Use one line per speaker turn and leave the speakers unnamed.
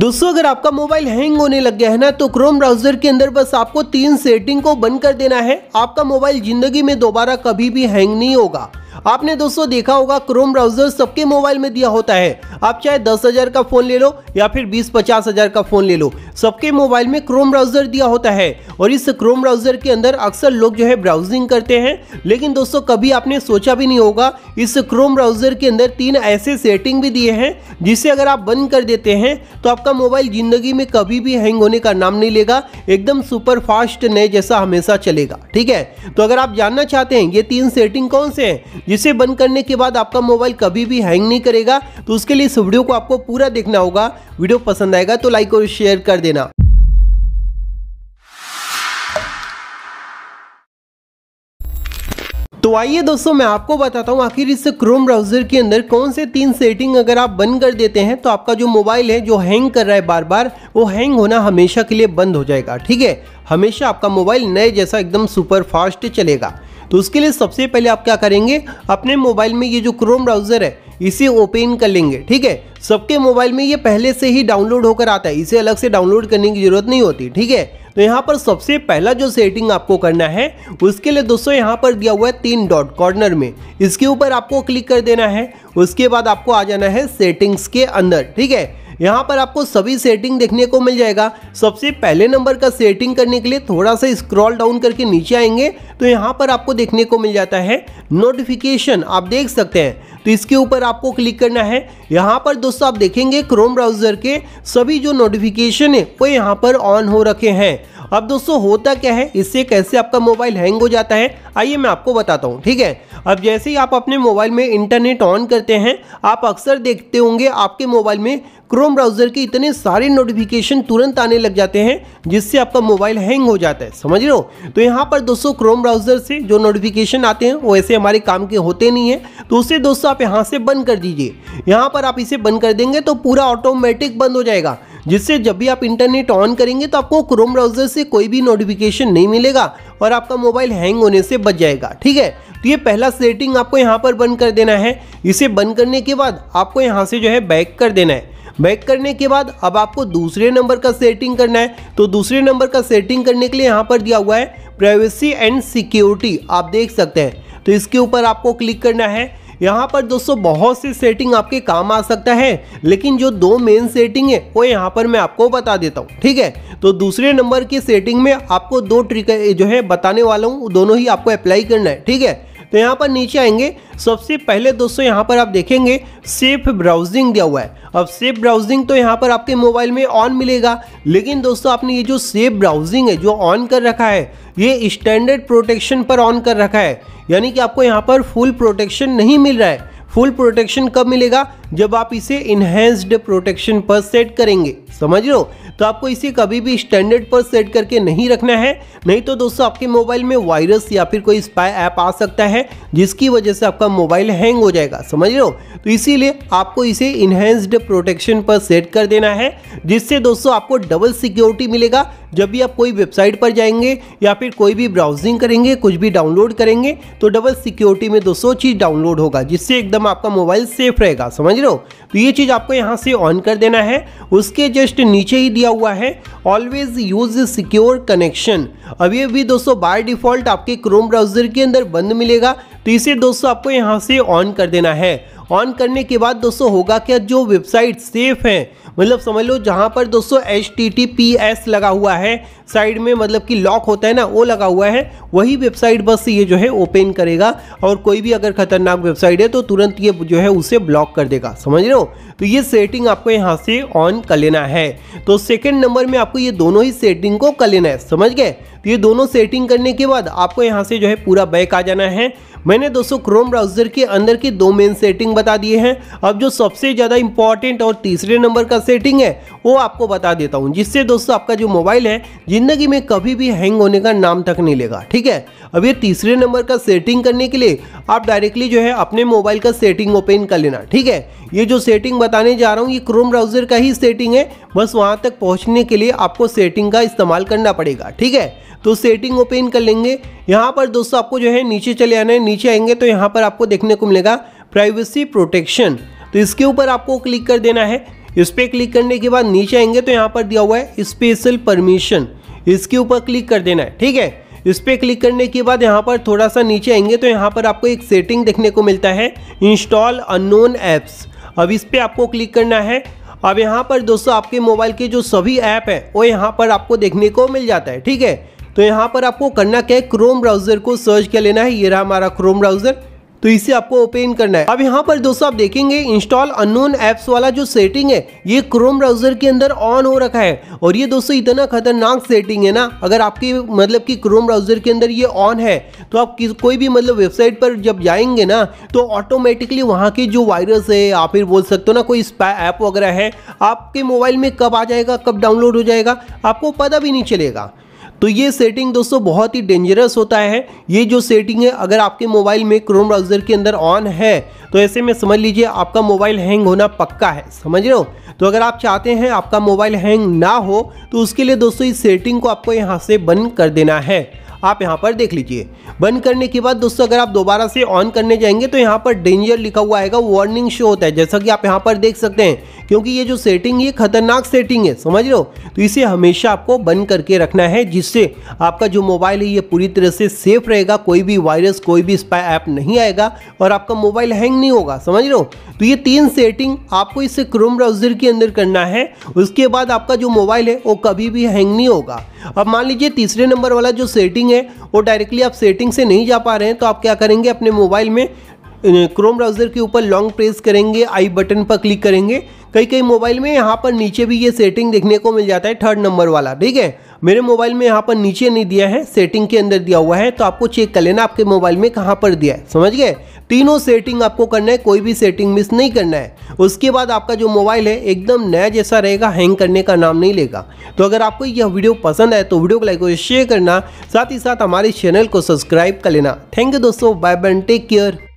दोस्तों अगर आपका मोबाइल हैंग होने लग गया है ना तो क्रोम ब्राउजर के अंदर बस आपको तीन सेटिंग को बंद कर देना है आपका मोबाइल जिंदगी में दोबारा कभी भी हैंग नहीं होगा आपने दोस्तों देखा होगा क्रोम ब्राउजर सबके मोबाइल में दिया होता है आप चाहे दस हजार का फोन ले लो या फिर बीस पचास हजार का फोन ले लो सबके मोबाइल में क्रोम ब्राउजर दिया होता है और इस क्रोम ब्राउजर के अंदर अक्सर लोग जो है ब्राउजिंग करते हैं लेकिन दोस्तों कभी आपने सोचा भी नहीं होगा इस क्रोम ब्राउजर के अंदर तीन ऐसे सेटिंग भी दिए हैं जिसे अगर आप बंद कर देते हैं तो आपका मोबाइल जिंदगी में कभी भी हैंग होने का नाम नहीं लेगा एकदम सुपर फास्ट नए जैसा हमेशा चलेगा ठीक है तो अगर आप जानना चाहते हैं ये तीन सेटिंग कौन से हैं जिसे बंद करने के बाद आपका मोबाइल कभी भी हैंग नहीं करेगा तो उसके लिए इस वीडियो को आपको पूरा देखना होगा वीडियो पसंद आएगा तो लाइक और शेयर कर देना तो आइए दोस्तों मैं आपको बताता हूँ आखिर इस क्रोम ब्राउजर के अंदर कौन से तीन सेटिंग अगर आप बंद कर देते हैं तो आपका जो मोबाइल है जो हैंग कर रहा है बार बार वो हैंग होना हमेशा के लिए बंद हो जाएगा ठीक है हमेशा आपका मोबाइल नए जैसा एकदम सुपर फास्ट चलेगा तो उसके लिए सबसे पहले आप क्या करेंगे अपने मोबाइल में ये जो क्रोम ब्राउज़र है इसे ओपन कर लेंगे ठीक है सबके मोबाइल में ये पहले से ही डाउनलोड होकर आता है इसे अलग से डाउनलोड करने की ज़रूरत नहीं होती ठीक है तो यहाँ पर सबसे पहला जो सेटिंग आपको करना है उसके लिए दोस्तों यहाँ पर दिया हुआ है तीन डॉट कॉर्नर में इसके ऊपर आपको क्लिक कर देना है उसके बाद आपको आ जाना है सेटिंग्स के अंदर ठीक है यहाँ पर आपको सभी सेटिंग देखने को मिल जाएगा सबसे पहले नंबर का सेटिंग करने के लिए थोड़ा सा स्क्रॉल डाउन करके नीचे आएंगे तो यहाँ पर आपको देखने को मिल जाता है नोटिफिकेशन आप देख सकते हैं तो इसके ऊपर आपको क्लिक करना है यहाँ पर दोस्तों आप देखेंगे क्रोम ब्राउजर के सभी जो नोटिफिकेशन है वो यहाँ पर ऑन हो रखे हैं अब दोस्तों होता क्या है इससे कैसे आपका मोबाइल हैंग हो जाता है आइए मैं आपको बताता हूँ ठीक है अब जैसे ही आप अपने मोबाइल में इंटरनेट ऑन करते हैं आप अक्सर देखते होंगे आपके मोबाइल में क्रोम ब्राउज़र के इतने सारे नोटिफिकेशन तुरंत आने लग जाते हैं जिससे आपका मोबाइल हैंग हो जाता है समझ रहे हो तो यहाँ पर दोस्तों क्रोम ब्राउज़र से जो नोटिफिकेशन आते हैं वो ऐसे हमारे काम के होते नहीं हैं तो उसे दोस्तों आप यहाँ से बंद कर दीजिए यहाँ पर आप इसे बंद कर देंगे तो पूरा ऑटोमेटिक बंद हो जाएगा जिससे जब भी आप इंटरनेट ऑन करेंगे तो आपको क्रोम ब्राउजर से कोई भी नोटिफिकेशन नहीं मिलेगा और आपका मोबाइल हैंग होने से बच जाएगा ठीक है तो ये पहला सेटिंग आपको यहाँ पर बंद कर देना है इसे बंद करने के बाद आपको यहाँ से जो है बैक कर देना है बैक करने के बाद अब आपको दूसरे नंबर का सेटिंग करना है तो दूसरे नंबर का सेटिंग करने के लिए यहाँ पर दिया हुआ है प्राइवेसी एंड सिक्योरिटी आप देख सकते हैं तो इसके ऊपर आपको क्लिक करना है यहाँ पर दोस्तों बहुत सी सेटिंग आपके काम आ सकता है लेकिन जो दो मेन सेटिंग है वो यहाँ पर मैं आपको बता देता हूँ ठीक है तो दूसरे नंबर की सेटिंग में आपको दो ट्रिक जो है बताने वाला हूँ दोनों ही आपको अप्लाई करना है ठीक है तो यहाँ पर नीचे आएंगे सबसे पहले दोस्तों यहाँ पर आप देखेंगे सेफ ब्राउजिंग दिया हुआ है अब सेफ ब्राउजिंग तो यहाँ पर आपके मोबाइल में ऑन मिलेगा लेकिन दोस्तों आपने ये जो सेफ ब्राउजिंग है जो ऑन कर रखा है ये स्टैंडर्ड प्रोटेक्शन पर ऑन कर रखा है यानी कि आपको यहाँ पर फुल प्रोटेक्शन नहीं मिल रहा है फुल प्रोटेक्शन कब मिलेगा जब आप इसे इन्हेंस्ड प्रोटेक्शन पर सेट करेंगे समझ लो तो आपको इसे कभी भी स्टैंडर्ड पर सेट करके नहीं रखना है नहीं तो दोस्तों आपके मोबाइल में वायरस या फिर कोई स्पाई ऐप आ सकता है जिसकी वजह से आपका मोबाइल हैंग हो जाएगा समझ लो तो इसीलिए आपको इसे इन्हेंस्ड प्रोटेक्शन पर सेट कर देना है जिससे दोस्तों आपको डबल सिक्योरिटी मिलेगा जब भी आप कोई वेबसाइट पर जाएंगे या फिर कोई भी ब्राउजिंग करेंगे कुछ भी डाउनलोड करेंगे तो डबल सिक्योरिटी में दोस्तों चीज़ डाउनलोड होगा जिससे एकदम आपका मोबाइल सेफ रहेगा समझ समझ रहे हो तो ये चीज़ आपको यहाँ से ऑन कर देना है उसके जस्ट नीचे ही दिया हुआ है ऑलवेज यूज सिक्योर कनेक्शन अब ये भी दोस्तों बाय डिफॉल्ट आपके क्रोम ब्राउजर के अंदर बंद मिलेगा तो इसे दोस्तों आपको यहाँ से ऑन कर देना है ऑन करने के बाद दोस्तों होगा क्या जो वेबसाइट सेफ है मतलब समझ लो जहाँ पर दोस्तों एच लगा हुआ है साइड में मतलब कि लॉक होता है ना वो लगा हुआ है वही वेबसाइट बस ये जो है ओपन करेगा और कोई भी अगर खतरनाक वेबसाइट है तो तुरंत ये जो है उसे ब्लॉक कर देगा समझ रहे हो तो ये सेटिंग आपको यहाँ से ऑन कर लेना है तो सेकेंड नंबर में आपको ये दोनों ही सेटिंग को कर लेना है समझ गए तो ये दोनों सेटिंग करने के बाद आपको यहाँ से जो है पूरा बैक आ जाना है मैंने दोस्तों क्रोम ब्राउज़र के अंदर के दो मेन सेटिंग बता दिए हैं अब जो सबसे ज़्यादा इंपॉर्टेंट और तीसरे नंबर का सेटिंग है वो आपको बता देता हूँ जिससे दोस्तों आपका जो मोबाइल है ज़िंदगी में कभी भी हैंग होने का नाम तक नहीं लेगा ठीक है अब ये तीसरे नंबर का सेटिंग करने के लिए आप डायरेक्टली जो है अपने मोबाइल का सेटिंग ओपन कर लेना ठीक है ये जो सेटिंग बताने जा रहा हूँ ये क्रोम ब्राउज़र का ही सेटिंग है बस वहाँ तक पहुँचने के लिए आपको सेटिंग का इस्तेमाल करना पड़ेगा ठीक है तो सेटिंग ओपन कर लेंगे यहाँ पर दोस्तों आपको जो है नीचे चले आना है नीचे आएंगे तो यहाँ पर आपको देखने को मिलेगा प्राइवेसी प्रोटेक्शन तो इसके ऊपर आपको क्लिक कर देना है इस पर क्लिक करने के बाद नीचे आएंगे तो यहाँ पर दिया हुआ है स्पेशल परमिशन इसके ऊपर क्लिक कर देना है ठीक है इस पर क्लिक करने के बाद यहाँ पर थोड़ा सा नीचे आएंगे तो यहाँ पर आपको एक सेटिंग देखने को मिलता है इंस्टॉल अननोन ऐप्स अब इस पर आपको क्लिक करना है अब यहाँ पर दोस्तों आपके मोबाइल के जो सभी ऐप है वो यहाँ पर आपको देखने को मिल जाता है ठीक है तो यहाँ पर आपको करना क्या है क्रोम ब्राउज़र को सर्च कर लेना है ये रहा हमारा क्रोम ब्राउज़र तो इसे आपको ओपन करना है अब यहाँ पर दोस्तों आप देखेंगे इंस्टॉल अनोन एप्स वाला जो सेटिंग है ये क्रोम ब्राउजर के अंदर ऑन हो रखा है और ये दोस्तों इतना खतरनाक सेटिंग है ना अगर आपके मतलब कि क्रोम ब्राउजर के अंदर ये ऑन है तो आप कोई भी मतलब वेबसाइट पर जब जाएंगे ना तो ऑटोमेटिकली वहाँ के जो वायरस है या फिर बोल सकते हो ना कोई ऐप वगैरह है आपके मोबाइल में कब आ जाएगा कब डाउनलोड हो जाएगा आपको पता भी नहीं चलेगा तो ये सेटिंग दोस्तों बहुत ही डेंजरस होता है ये जो सेटिंग है अगर आपके मोबाइल में क्रोम ब्राउज़र के अंदर ऑन है तो ऐसे में समझ लीजिए आपका मोबाइल हैंग होना पक्का है समझ रहे हो तो अगर आप चाहते हैं आपका मोबाइल हैंग ना हो तो उसके लिए दोस्तों इस सेटिंग को आपको यहाँ से बंद कर देना है आप यहाँ पर देख लीजिए बंद करने के बाद दोस्तों अगर आप दोबारा से ऑन करने जाएंगे तो यहाँ पर डेंजर लिखा हुआ आएगा वार्निंग शो होता है जैसा कि आप यहाँ पर देख सकते हैं क्योंकि ये जो सेटिंग ये खतरनाक सेटिंग है समझ लो तो इसे हमेशा आपको बंद करके रखना है जिससे आपका जो मोबाइल है ये पूरी तरह से सेफ रहेगा कोई भी वायरस कोई भी स्पाई ऐप नहीं आएगा और आपका मोबाइल हैंग नहीं होगा समझ लो तो ये तीन सेटिंग आपको इसे क्रोम ब्राउजर के अंदर करना है उसके बाद आपका जो मोबाइल है वो कभी भी हैंग नहीं होगा अब मान लीजिए तीसरे नंबर वाला जो सेटिंग है वो डायरेक्टली आप सेटिंग से नहीं जा पा रहे हैं तो आप क्या करेंगे अपने मोबाइल में क्रोम ब्राउज़र के ऊपर लॉन्ग प्रेस करेंगे आई बटन पर क्लिक करेंगे कई कई मोबाइल में यहाँ पर नीचे भी ये सेटिंग देखने को मिल जाता है थर्ड नंबर वाला ठीक है मेरे मोबाइल में यहाँ पर नीचे नहीं दिया है सेटिंग के अंदर दिया हुआ है तो आपको चेक कर लेना आपके मोबाइल में कहाँ पर दिया है समझ गए तीनों सेटिंग आपको करना है कोई भी सेटिंग मिस नहीं करना है उसके बाद आपका जो मोबाइल है एकदम नया जैसा रहेगा हैंग करने का नाम नहीं लेगा तो अगर आपको यह वीडियो पसंद आए तो वीडियो को लाइक और शेयर करना साथ ही साथ हमारे चैनल को सब्सक्राइब कर लेना थैंक यू दोस्तों बाय बाय टेक केयर